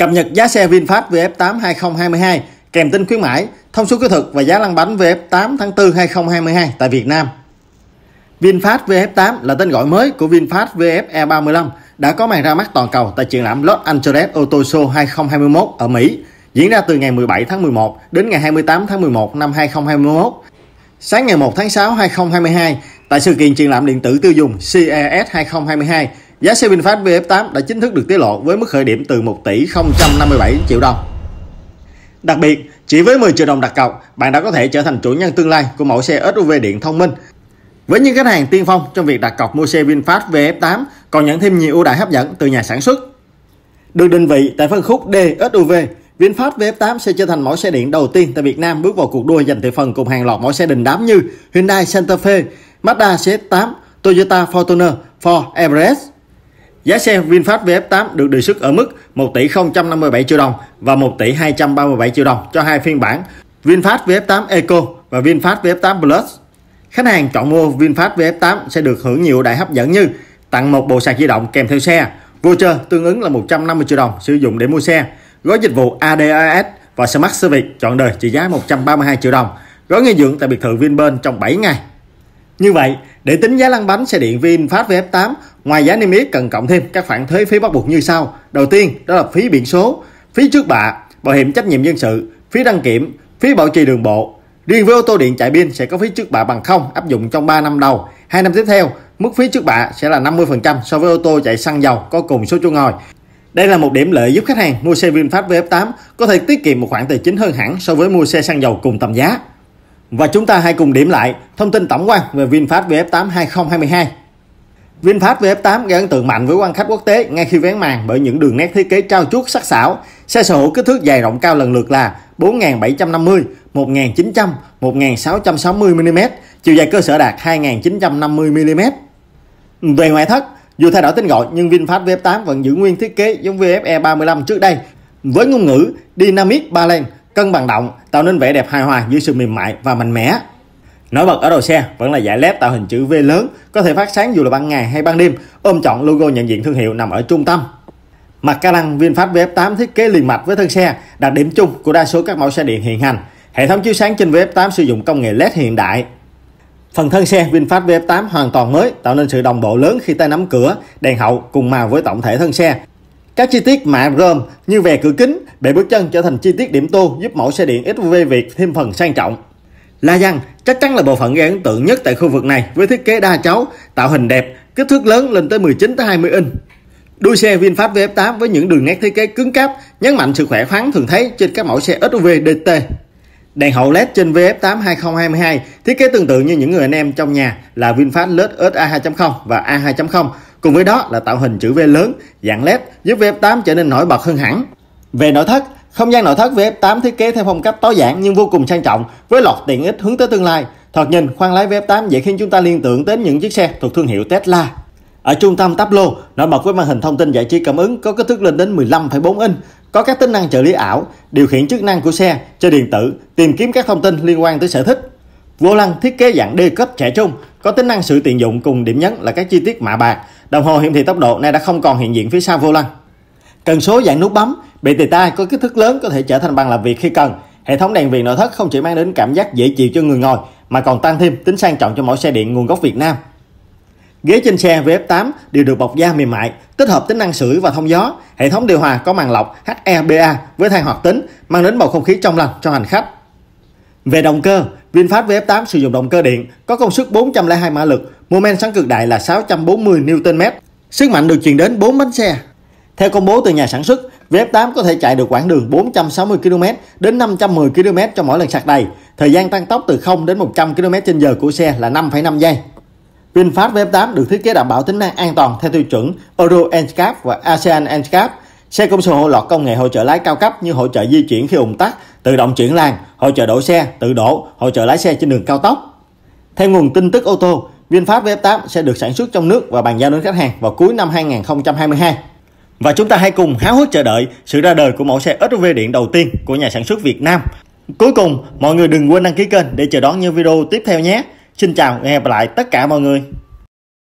Cập nhật giá xe VinFast VF8 2022 kèm tin khuyến mãi, thông số kỹ thuật và giá lăn bánh VF8 tháng 4 2022 tại Việt Nam. VinFast VF8 là tên gọi mới của VinFast VF E35 đã có màn ra mắt toàn cầu tại triển lãm Los Angeles Auto Show 2021 ở Mỹ, diễn ra từ ngày 17 tháng 11 đến ngày 28 tháng 11 năm 2021. Sáng ngày 1 tháng 6 2022, tại sự kiện triển lãm điện tử tiêu dùng CES 2022, Giá xe VinFast VF8 đã chính thức được tiết lộ với mức khởi điểm từ 1 tỷ 057 triệu đồng. Đặc biệt, chỉ với 10 triệu đồng đặt cọc, bạn đã có thể trở thành chủ nhân tương lai của mẫu xe SUV điện thông minh. Với những khách hàng tiên phong trong việc đặt cọc mua xe VinFast VF8 còn nhận thêm nhiều ưu đãi hấp dẫn từ nhà sản xuất. Được định vị tại phân khúc D SUV, VinFast VF8 sẽ trở thành mẫu xe điện đầu tiên tại Việt Nam bước vào cuộc đua giành thị phần cùng hàng loạt mẫu xe đình đám như Hyundai Santa Fe, Mazda CX-8, Toyota Fortuner, Ford Everest. Giá xe VinFast VF8 được đề xuất ở mức 1 tỷ 057 triệu đồng và 1 tỷ 237 triệu đồng cho hai phiên bản VinFast VF8 Eco và VinFast VF8 Plus. Khách hàng chọn mua VinFast VF8 sẽ được hưởng nhiều đại hấp dẫn như tặng một bộ sạc di động kèm theo xe, voucher tương ứng là 150 triệu đồng sử dụng để mua xe, gói dịch vụ ADAS và Smart Service chọn đời trị giá 132 triệu đồng, gói nghỉ dưỡng tại biệt thự Vinpearl trong 7 ngày như vậy, để tính giá lăn bánh xe điện VinFast VF8, ngoài giá niêm yết cần cộng thêm các khoản thuế phí bắt buộc như sau. Đầu tiên, đó là phí biển số, phí trước bạ, bảo hiểm trách nhiệm dân sự, phí đăng kiểm, phí bảo trì đường bộ. Riêng với ô tô điện chạy pin sẽ có phí trước bạ bằng không áp dụng trong 3 năm đầu. 2 năm tiếp theo, mức phí trước bạ sẽ là 50% so với ô tô chạy xăng dầu có cùng số chỗ ngồi. Đây là một điểm lợi giúp khách hàng mua xe VinFast VF8 có thể tiết kiệm một khoản tài chính hơn hẳn so với mua xe xăng dầu cùng tầm giá. Và chúng ta hãy cùng điểm lại thông tin tổng quan về VinFast VF8 2022. VinFast VF8 gây ấn tượng mạnh với quan khách quốc tế ngay khi vén màn bởi những đường nét thiết kế trao chuốt sắc sảo. Xe sở hữu kích thước dài rộng cao lần lượt là 4750, 1900, 1660 mm, chiều dài cơ sở đạt 2950 mm. Về ngoại thất, dù thay đổi tên gọi nhưng VinFast VF8 vẫn giữ nguyên thiết kế giống VFE35 trước đây với ngôn ngữ Dynamic Balance Cân bằng động tạo nên vẻ đẹp hài hòa dưới sự mềm mại và mạnh mẽ. Nổi bật ở đầu xe vẫn là giải LED tạo hình chữ V lớn, có thể phát sáng dù là ban ngày hay ban đêm, ôm chọn logo nhận diện thương hiệu nằm ở trung tâm. Mặt ca lăng VinFast VF8 thiết kế liền mạch với thân xe, đặc điểm chung của đa số các mẫu xe điện hiện hành. Hệ thống chiếu sáng trên VF8 sử dụng công nghệ LED hiện đại. Phần thân xe VinFast VF8 hoàn toàn mới tạo nên sự đồng bộ lớn khi tay nắm cửa, đèn hậu cùng màu với tổng thể thân xe, các chi tiết mạ gồm như về cửa kính, bệ bước chân trở thành chi tiết điểm tô giúp mẫu xe điện SUV Việt thêm phần sang trọng. La Giang chắc chắn là bộ phận gây ấn tượng nhất tại khu vực này với thiết kế đa chấu, tạo hình đẹp, kích thước lớn lên tới 19 tới 20 inch. Đuôi xe VinFast VF8 với những đường nét thiết kế cứng cáp, nhấn mạnh sự khỏe khoắn thường thấy trên các mẫu xe SUV DT. Đèn hậu LED trên VF8 2022 thiết kế tương tự như những người anh em trong nhà là VinFast LED SA2.0 và A2.0 Cùng với đó là tạo hình chữ V lớn, dạng LED giúp VF8 trở nên nổi bật hơn hẳn. Về nội thất, không gian nội thất VF8 thiết kế theo phong cách tối giản nhưng vô cùng sang trọng với lọt tiện ích hướng tới tương lai. thật nhìn, khoang lái VF8 dễ khiến chúng ta liên tưởng đến những chiếc xe thuộc thương hiệu Tesla. Ở trung tâm Tablo, nổi bật với màn hình thông tin giải trí cảm ứng có kích thước lên đến 15,4 inch, có các tính năng trợ lý ảo, điều khiển chức năng của xe, chơi điện tử, tìm kiếm các thông tin liên quan tới sở thích. Vô lăng thiết kế dạng D cấp trẻ trung, có tính năng sự tiện dụng cùng điểm nhấn là các chi tiết mạ bạc, đồng hồ hiển thị tốc độ nay đã không còn hiện diện phía sau vô lăng. Cần số dạng nút bấm, bề tì tay có kích thước lớn có thể trở thành bàn làm việc khi cần. Hệ thống đèn viền nội thất không chỉ mang đến cảm giác dễ chịu cho người ngồi mà còn tăng thêm tính sang trọng cho mỗi xe điện nguồn gốc Việt Nam. Ghế trên xe VF8 đều được bọc da mềm mại, tích hợp tính năng sưởi và thông gió. Hệ thống điều hòa có màn lọc HEPA với than hoạt tính, mang đến bầu không khí trong lành cho hành khách. Về động cơ, VinFast VF8 sử dụng động cơ điện có công suất 402 mã lực, mô men xoắn cực đại là 640 Nm, sức mạnh được truyền đến 4 bánh xe. Theo công bố từ nhà sản xuất, VF8 có thể chạy được quãng đường 460 km đến 510 km cho mỗi lần sạc đầy. Thời gian tăng tốc từ 0 đến 100 km/h của xe là 5,5 giây. VinFast VF8 được thiết kế đảm bảo tính năng an toàn theo tiêu chuẩn Euro NCAP và ASEAN NCAP. Xe cũng sở hữu loạt công nghệ hỗ trợ lái cao cấp như hỗ trợ di chuyển khi ủng tắc, tự động chuyển làn, hỗ trợ đổ xe, tự đổ, hỗ trợ lái xe trên đường cao tốc. Theo nguồn tin tức ô tô, VinFast vf 8 sẽ được sản xuất trong nước và bàn giao đến khách hàng vào cuối năm 2022. Và chúng ta hãy cùng háo hức chờ đợi sự ra đời của mẫu xe SUV điện đầu tiên của nhà sản xuất Việt Nam. Cuối cùng, mọi người đừng quên đăng ký kênh để chờ đón những video tiếp theo nhé. Xin chào và hẹn gặp lại tất cả mọi người.